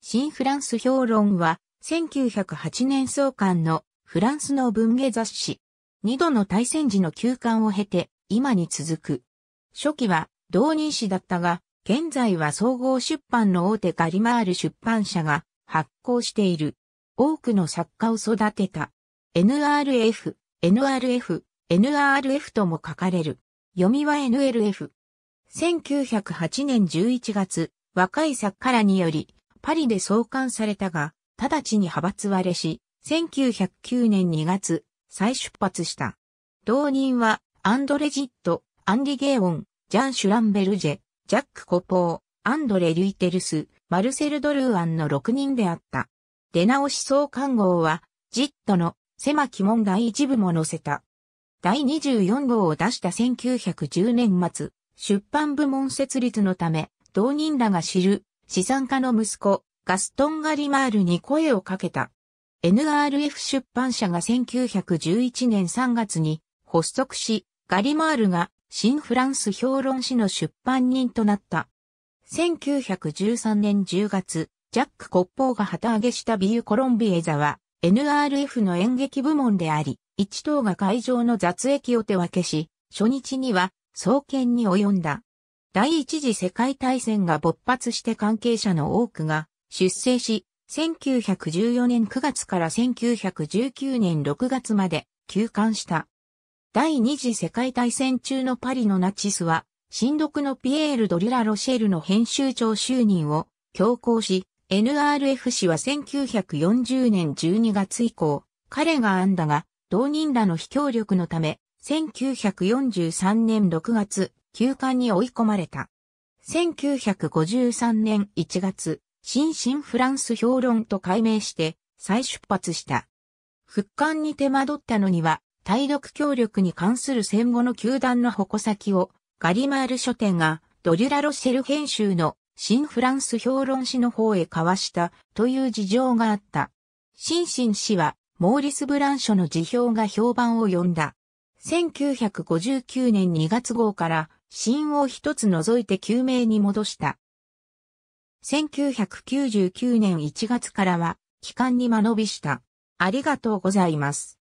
新フランス評論は、1908年創刊のフランスの文芸雑誌。二度の大戦時の休刊を経て、今に続く。初期は同人誌だったが、現在は総合出版の大手ガリマール出版社が発行している。多くの作家を育てた。NRF、NRF、NRF とも書かれる。読みは NLF。1908年11月、若い作家らにより、パリで創刊されたが、直ちに派閥割れし、1909年2月、再出発した。同人は、アンドレ・ジット、アンリ・ゲーオン、ジャン・シュランベルジェ、ジャック・コポー、アンドレ・リュイテルス、マルセル・ドルーアンの6人であった。出直し創刊号は、ジットの狭き門第一部も載せた。第24号を出した1910年末、出版部門設立のため、同人らが知る資産家の息子、ガストン・ガリマールに声をかけた。NRF 出版社が1911年3月に発足し、ガリマールが新フランス評論誌の出版人となった。1913年10月、ジャック・コッポーが旗揚げしたビュー・コロンビエザは、NRF の演劇部門であり、一等が会場の雑液を手分けし、初日には、創建に及んだ。第一次世界大戦が勃発して関係者の多くが出征し、1914年9月から1919年6月まで休館した。第二次世界大戦中のパリのナチスは、新読のピエール・ドリラ・ロシェルの編集長就任を強行し、NRF 氏は1940年12月以降、彼が編んだが、同人らの非協力のため、1943年6月、休館に追い込まれた。1953年1月、新進フランス評論と改名して再出発した。復刊に手間取ったのには、体力協力に関する戦後の球団の矛先を、ガリマール書店がドリュラ・ロシェル編集の新フランス評論誌の方へ交わしたという事情があった。新新誌氏はモーリス・ブラン書の辞表が評判を呼んだ。1959年2月号から死因を一つ除いて救命に戻した。1999年1月からは、帰還に間延びした。ありがとうございます。